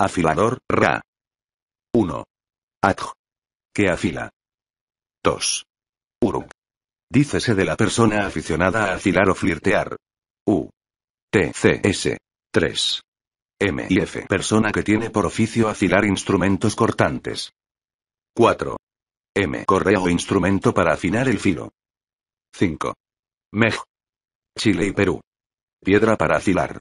Afilador, Ra. 1. Adj. Que afila. 2. Uruk. Dícese de la persona aficionada a afilar o flirtear. U. TCS. 3. M y F. Persona que tiene por oficio afilar instrumentos cortantes. 4. M. correo o instrumento para afinar el filo. 5. Mej. Chile y Perú. Piedra para afilar.